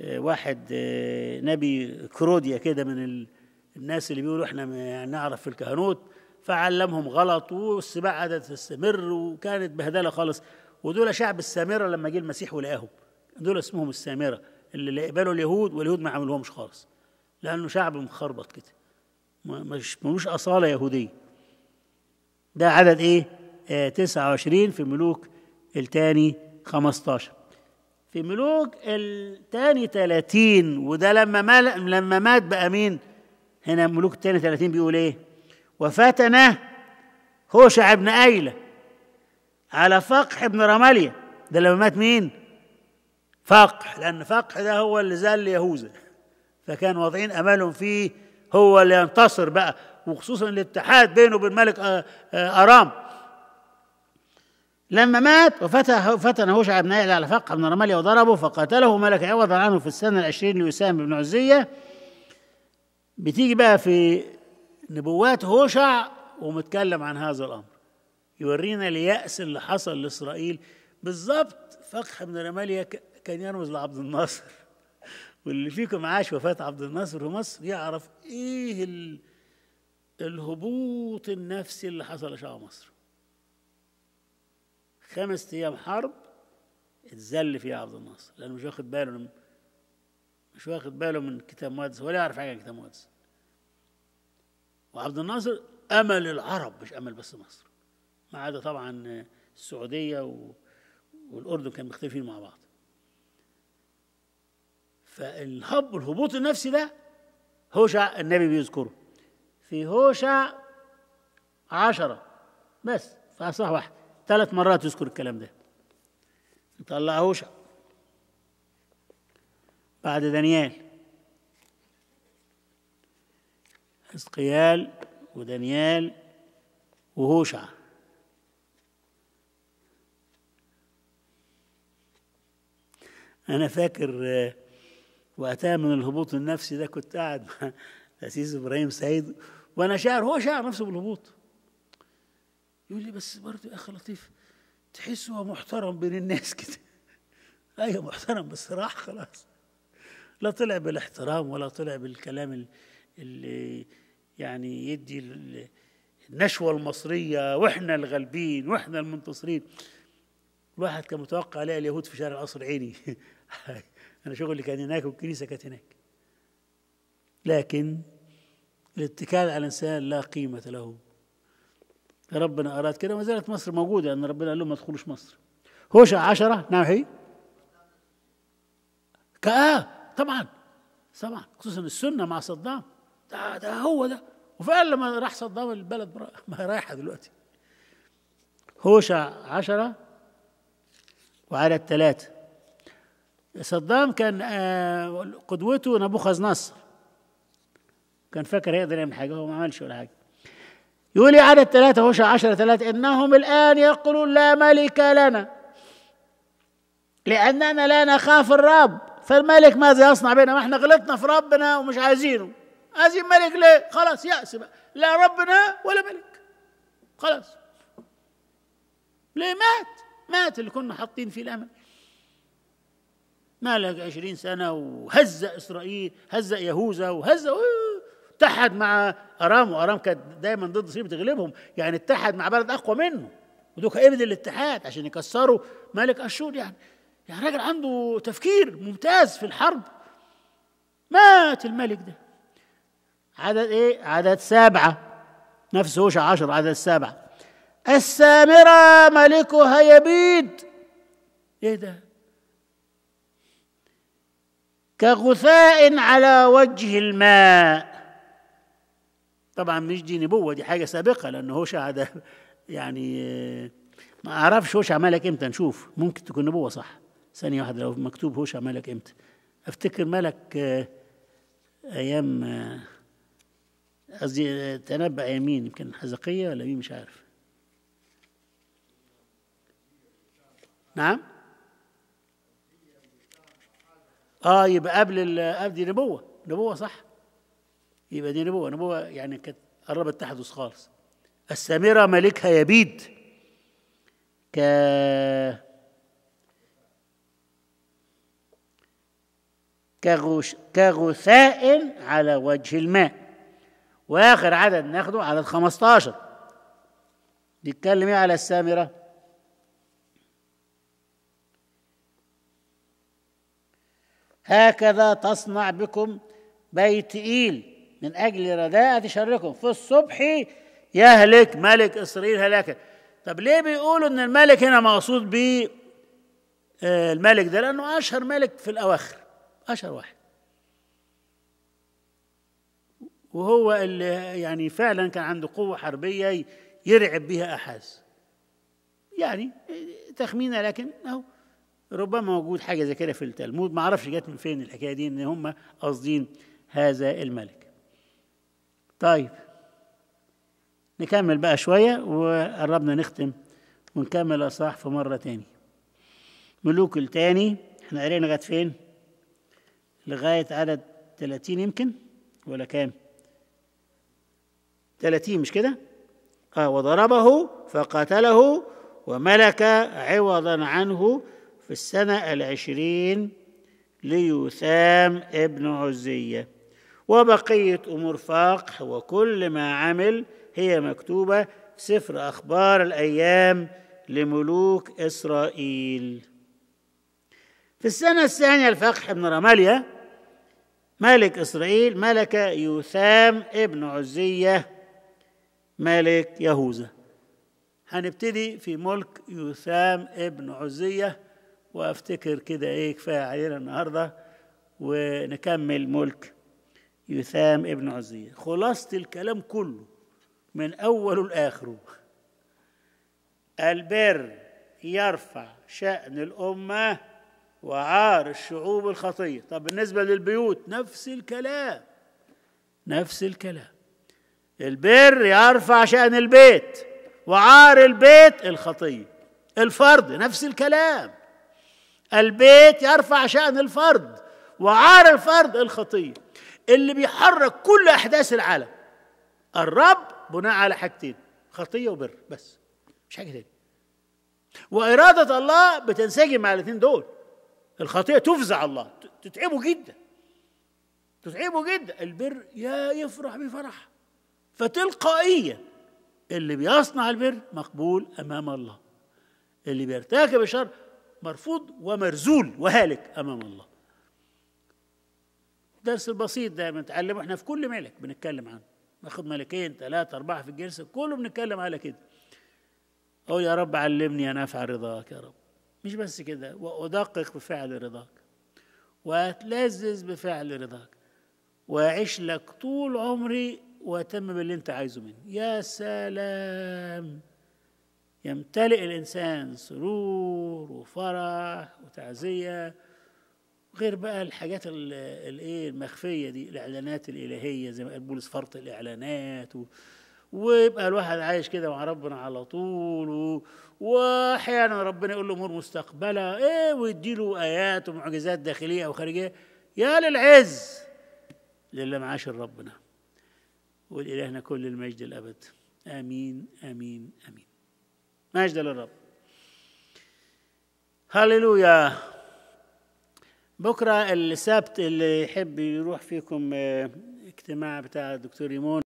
S1: آه، واحد آه، نبي كروديا كده من الناس اللي بيقولوا احنا نعرف في الكهنوت فعلمهم غلط والسباع قعدت تستمر وكانت بهدله خالص ودول شعب السامره لما جه المسيح ولقاهم دول اسمهم السامره اللي قبلوا اليهود واليهود ما عملوهمش خالص لانه شعب مخربط كده مش ملوش اصاله يهوديه ده عدد ايه؟ آه 29 في ملوك الثاني 15 في ملوك الثاني 30 وده لما مال لما مات بقى مين؟ هنا ملوك الثاني 30 بيقول ايه؟ وفتن هوشع بن أيلة على فقح بن رمالية ده لما مات مين؟ فقح لأن فقح ده هو اللي زال يهوذا فكان واضعين أمالهم فيه هو اللي ينتصر بقى وخصوصا الاتحاد بينه وبين ملك آه، آه، أرام لما مات وفتن هوشع بن أيلة على فقح بن رمالية وضربه فقتله ملك عوض عنه في السنة العشرين لوسام بن عزية بتيجي بقى في نبوات هوشع ومتكلم عن هذا الأمر يورينا اليأس اللي حصل لإسرائيل بالظبط فقح من رمالية كان يرمز لعبد الناصر واللي فيكم عاش وفاة عبد الناصر في مصر يعرف إيه الهبوط النفسي اللي حصل لشعب مصر خمس أيام حرب اتذل فيها عبد الناصر لأنه مش واخد باله مش واخد باله من كتاب مقدس ولا يعرف حاجة عن كتاب مقدس وعبد الناصر امل العرب مش امل بس مصر ما عدا طبعا السعوديه والاردن كانوا مختلفين مع بعض فالهب الهبوط النفسي ده هوشع النبي بيذكره في هوشع عشرة بس في أصح واحد ثلاث مرات يذكر الكلام ده نطلع هوشع بعد دانيال حزقيال ودانيال وهوشع أنا فاكر آه، وقتها من الهبوط النفسي ده كنت قاعد مع أسيس إبراهيم سعيد وأنا شاعر هو شاعر نفسه بالهبوط يقول لي بس برضه يا أخي لطيف تحس هو محترم بين الناس كده أيوه محترم بس راح خلاص لا طلع بالاحترام ولا طلع بالكلام اللي يعني يدي النشوة المصرية وإحنا الغالبين وإحنا المنتصرين الواحد كان متوقع الاقي اليهود في شارع قصر عيني أنا شغلي يعني كان هناك والكنيسة كانت هناك لكن الاتكال على الإنسان لا قيمة له ربنا أراد كده وما زالت مصر موجودة يعني ربنا قال لهم ما تدخلوش مصر هوشع عشرة نعم، هي كآه طبعا طبعا خصوصا السنة مع صدام ده, ده هو ده وفعلا لما راح صدام البلد ما رايحه دلوقتي هوشع عشرة وعلى الثلاثة صدام كان آه، قدوته نبوخذ نصر كان فاكر هيقدر يعمل حاجة هو ما عملش ولا حاجة يقول على الثلاثة هوشع عشرة ثلاثة إنهم الآن يقولون لا ملك لنا لأننا لا نخاف الرب فالملك ماذا يصنع بنا ما احنا غلطنا في ربنا ومش عايزينه عايزين ملك ليه؟ خلاص يأس بقى لا ربنا ولا ملك خلاص ليه مات مات اللي كنا حاطين فيه الأمل مالك عشرين سنة وهز إسرائيل هز يهوذا وهز اتحد مع أرام وأرام كانت دايما ضد سوريا بتغلبهم يعني اتحد مع بلد أقوى منه ودول ابن الاتحاد عشان يكسروا ملك أشور يعني يعني راجل عنده تفكير ممتاز في الحرب مات الملك ده عدد إيه؟ عدد سبعة نفس هوش عشر عدد سبعة السامرة ملكها يبيد إيه ده؟ كغثاء على وجه الماء طبعا مش دي نبوة دي حاجة سابقة لأن هوشع ده يعني ما أعرفش هوشع ملك إمتى نشوف ممكن تكون نبوة صح ثانية واحدة لو مكتوب هوشع ملك إمتى أفتكر ملك آه، أيام آه، قصدي تنبأ يمين يمكن حزقية ولا مين مش عارف نعم اه يبقى قبل قبل دي نبوة نبوة صح يبقى دي نبوة نبوة يعني كانت قربت تحدث خالص السامرة ملكها يبيد ك كغش... كغثاء على وجه الماء واخر عدد ناخده عدد 15 بيتكلم ايه على السامره هكذا تصنع بكم بيت إيل من أجل رداءة شركم في الصبح يهلك ملك إسرائيل هلاكا طب ليه بيقولوا إن الملك هنا مقصود بيه آه، الملك ده لأنه أشهر ملك في الأواخر أشهر واحد وهو اللي يعني فعلا كان عنده قوة حربية يرعب بها أحاز يعني تخمينة لكن أهو ربما موجود حاجة زي كده في التلمود ما أعرفش جت من فين الحكاية دي إن هم قاصدين هذا الملك طيب نكمل بقى شوية وقربنا نختم ونكمل أصح في مرة تاني ملوك التاني احنا قرينا لغاية فين؟ لغاية عدد 30 يمكن ولا كام؟ 30 مش كده؟ آه وضربه فقتله وملك عوضا عنه في السنة العشرين ليثام ابن عزية وبقية أمور فاقح وكل ما عمل هي مكتوبة في سفر أخبار الأيام لملوك إسرائيل في السنة الثانية الفقح ابن رماليا ملك إسرائيل ملك يوثام ابن عزية ملك يهوذا هنبتدي في ملك يوثام ابن عزية وافتكر كده ايه كفاية علينا النهاردة ونكمل ملك يوثام ابن عزية خلاصة الكلام كله من أوله لآخره البر يرفع شأن الأمة وعار الشعوب الخطية طب بالنسبة للبيوت نفس الكلام نفس الكلام البر يرفع شأن البيت وعار البيت الخطية الفرد نفس الكلام البيت يرفع شأن الفرد وعار الفرد الخطية اللي بيحرك كل أحداث العالم الرب بناء على حاجتين خطية وبر بس مش حاجة تاني وإرادة الله بتنسجم مع الاثنين دول الخطية تفزع الله تتعبه جدا تتعبه جدا البر يا يفرح بفرحه فتلقائيا اللي بيصنع البر مقبول امام الله اللي بيرتكب الشر مرفوض ومرزول وهالك امام الله الدرس البسيط ده بنتعلمه احنا في كل ملك بنتكلم عنه ناخد ملكين ثلاثة أربعة في الجلسه كله بنتكلم على كده أقول يا رب علمني أن أفعل رضاك يا رب مش بس كده وأدقق بفعل رضاك وأتلذذ بفعل رضاك وأعيش لك طول عمري واتم باللي انت عايزه مني يا سلام يمتلئ الانسان سرور وفرح وتعزيه غير بقى الحاجات الايه المخفيه دي الاعلانات الالهيه زي ما قال بولس فرط الاعلانات و ويبقى الواحد عايش كده مع ربنا على طول و... واحيانا ربنا يقول له امور مستقبله ايه ويديله ايات ومعجزات داخليه وخارجيه يا للعز للي معاش ربنا ولإلهنا كل المجد الأبد آمين آمين آمين مجد للرب هللويا بكرة السبت اللي يحب يروح فيكم آه، اجتماع بتاع الدكتور ريمون